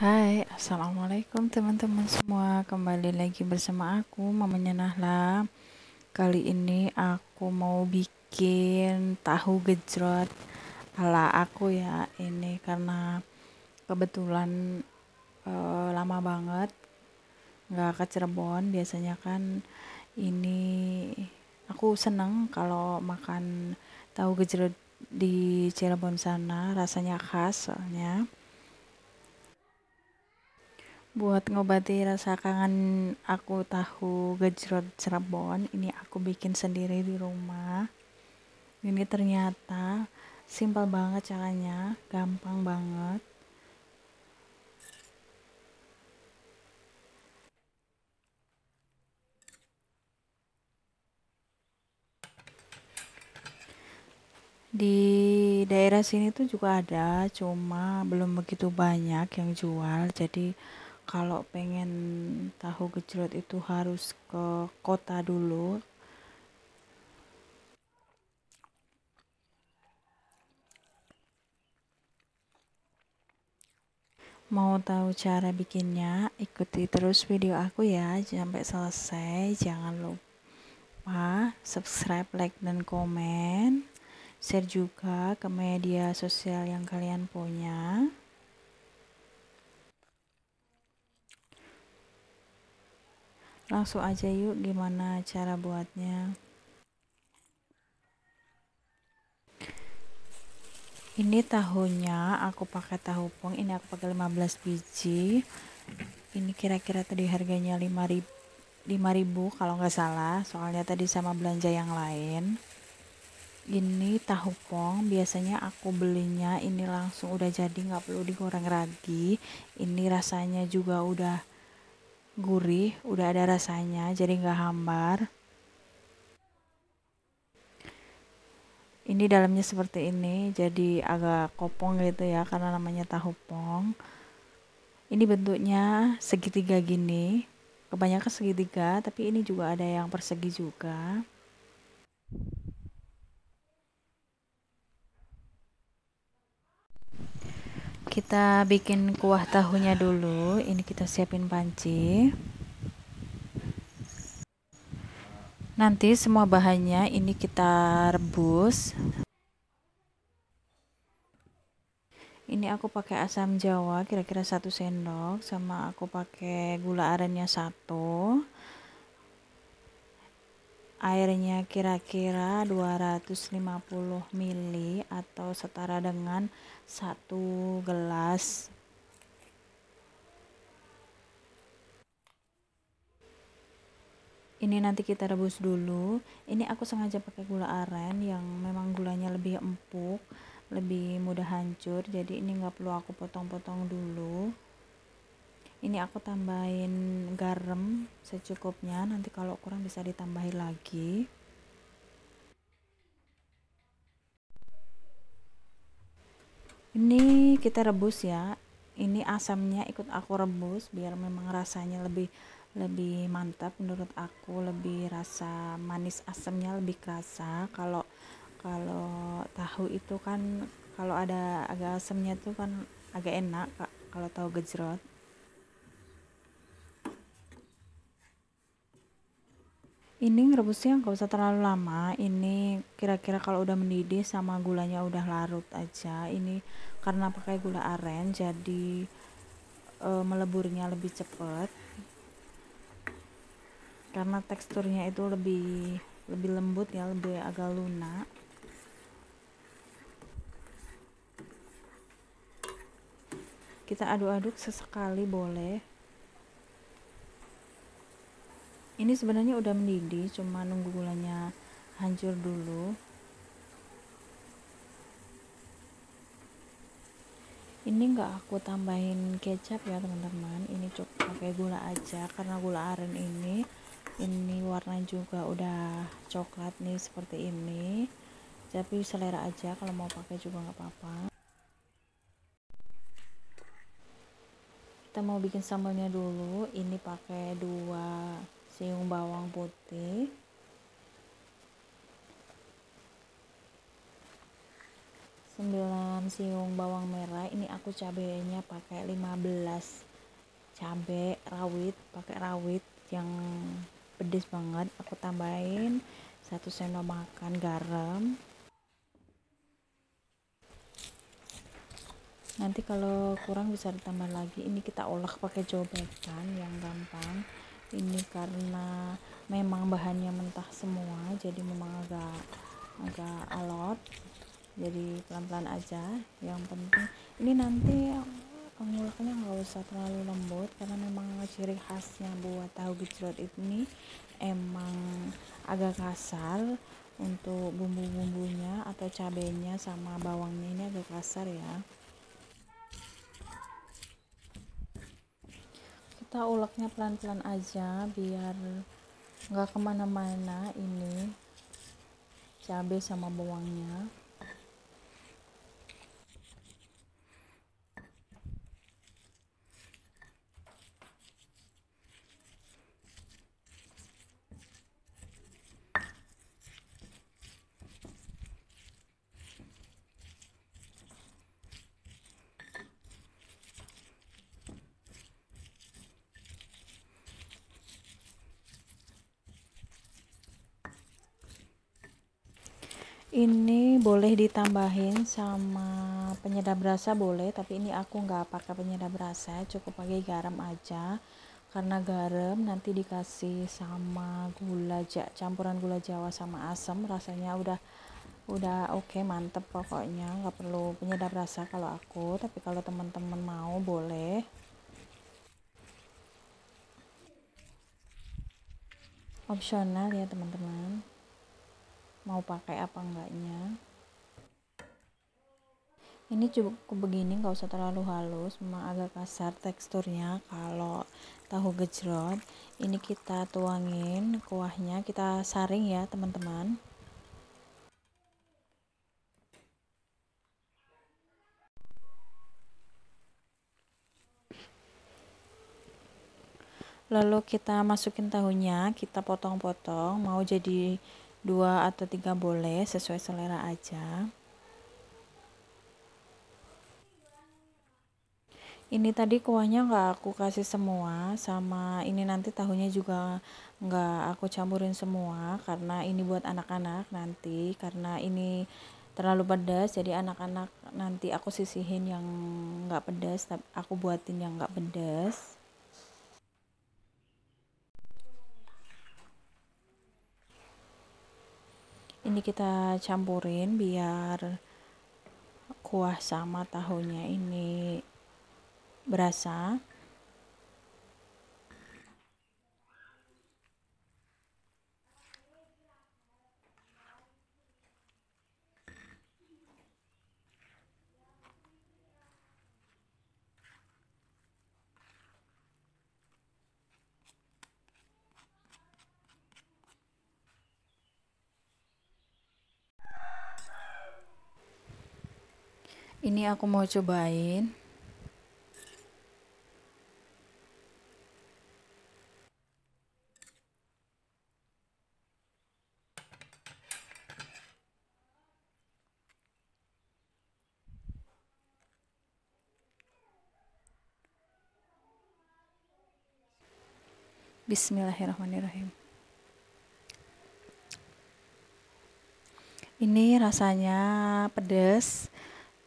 Hai, Assalamualaikum teman-teman semua Kembali lagi bersama aku, Mamanya Nahla Kali ini aku mau bikin tahu gejrot ala aku ya Ini karena kebetulan e, lama banget nggak ke Cirebon Biasanya kan ini aku seneng kalau makan tahu gejrot di Cirebon sana Rasanya khas soalnya Buat ngobati rasa kangen aku tahu gejrot Cirebon, ini aku bikin sendiri di rumah. Ini ternyata simpel banget caranya, gampang banget. di daerah sini tuh juga ada cuma belum begitu banyak yang jual jadi kalau pengen tahu gejrot itu harus ke kota dulu mau tahu cara bikinnya ikuti terus video aku ya sampai selesai jangan lupa subscribe like dan komen share juga ke media sosial yang kalian punya Langsung aja yuk gimana cara buatnya. Ini tahunya aku pakai tahu pong, ini aku pakai 15 biji. Ini kira-kira tadi harganya 5000 ribu kalau nggak salah, soalnya tadi sama belanja yang lain. Ini tahu pong, biasanya aku belinya ini langsung udah jadi, nggak perlu digoreng lagi. Ini rasanya juga udah gurih, udah ada rasanya, jadi nggak hambar. Ini dalamnya seperti ini, jadi agak kopong gitu ya, karena namanya tahu pong. Ini bentuknya segitiga gini, kebanyakan segitiga, tapi ini juga ada yang persegi juga. kita bikin kuah tahunya dulu ini kita siapin panci nanti semua bahannya ini kita rebus ini aku pakai asam jawa kira-kira satu sendok sama aku pakai gula arennya satu airnya kira-kira 250 ml atau setara dengan satu gelas ini nanti kita rebus dulu ini aku sengaja pakai gula aren yang memang gulanya lebih empuk lebih mudah hancur jadi ini nggak perlu aku potong-potong dulu ini aku tambahin garam secukupnya nanti kalau kurang bisa ditambahin lagi ini kita rebus ya ini asamnya ikut aku rebus biar memang rasanya lebih lebih mantap menurut aku lebih rasa manis asamnya lebih kerasa kalau kalau tahu itu kan kalau ada agak asamnya tuh kan agak enak kalau tahu gejrot ini rebusnya nggak usah terlalu lama ini kira-kira kalau udah mendidih sama gulanya udah larut aja ini karena pakai gula aren jadi e, meleburnya lebih cepat karena teksturnya itu lebih lebih lembut ya lebih agak lunak kita aduk-aduk sesekali boleh ini sebenarnya udah mendidih cuma nunggu gulanya hancur dulu ini enggak aku tambahin kecap ya teman-teman ini cukup pakai gula aja karena gula aren ini ini warna juga udah coklat nih seperti ini tapi selera aja kalau mau pakai juga nggak apa-apa kita mau bikin sambalnya dulu ini pakai dua siung bawang putih sembilan siung bawang merah ini aku cabenya pakai 15 cabe rawit pakai rawit yang pedes banget aku tambahin satu sendok makan garam nanti kalau kurang bisa ditambah lagi ini kita olah pakai cobekan yang gampang ini karena memang bahannya mentah semua jadi memang agak agak alot jadi pelan-pelan aja yang penting ini nanti nguleknya nggak usah terlalu lembut karena memang ciri khasnya buat tahu gejrot ini emang agak kasar untuk bumbu-bumbunya atau cabenya sama bawangnya ini agak kasar ya kita uleknya pelan-pelan aja biar nggak kemana-mana ini cabai sama bawangnya ini boleh ditambahin sama penyedap rasa boleh tapi ini aku nggak pakai penyedap rasa cukup pakai garam aja karena garam nanti dikasih sama gula ja, campuran gula jawa sama asam rasanya udah udah oke okay, mantep pokoknya nggak perlu penyedap rasa kalau aku tapi kalau teman-teman mau boleh opsional ya teman-teman mau pakai apa enggaknya ini cukup begini nggak usah terlalu halus memang agak kasar teksturnya kalau tahu gejrot ini kita tuangin kuahnya kita saring ya teman-teman lalu kita masukin tahunya kita potong-potong mau jadi dua atau tiga boleh sesuai selera aja ini tadi kuahnya nggak aku kasih semua sama ini nanti tahunya juga nggak aku campurin semua karena ini buat anak-anak nanti karena ini terlalu pedas jadi anak-anak nanti aku sisihin yang nggak pedas tapi aku buatin yang nggak pedas ini kita campurin biar kuah sama tahunya ini berasa ini aku mau cobain Bismillahirrahmanirrahim. Ini rasanya pedas,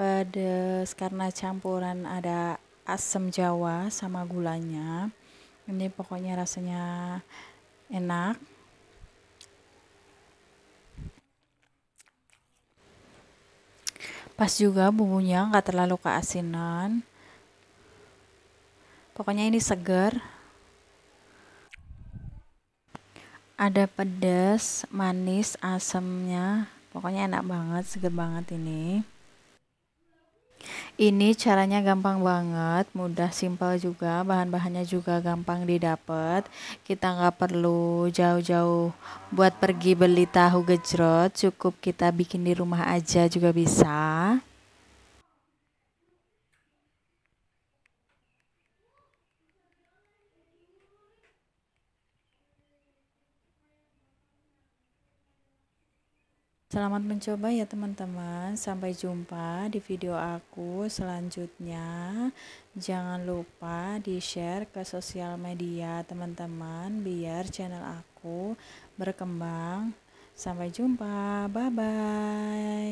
pedes karena campuran ada asam jawa sama gulanya ini pokoknya rasanya enak pas juga bumbunya nggak terlalu keasinan pokoknya ini segar ada pedas manis asamnya pokoknya enak banget seger banget ini ini caranya gampang banget, mudah simpel juga, bahan-bahannya juga gampang didapat. Kita nggak perlu jauh-jauh buat pergi beli tahu gejrot, cukup kita bikin di rumah aja juga bisa. Selamat mencoba ya teman-teman. Sampai jumpa di video aku selanjutnya. Jangan lupa di-share ke sosial media teman-teman biar channel aku berkembang. Sampai jumpa. Bye bye.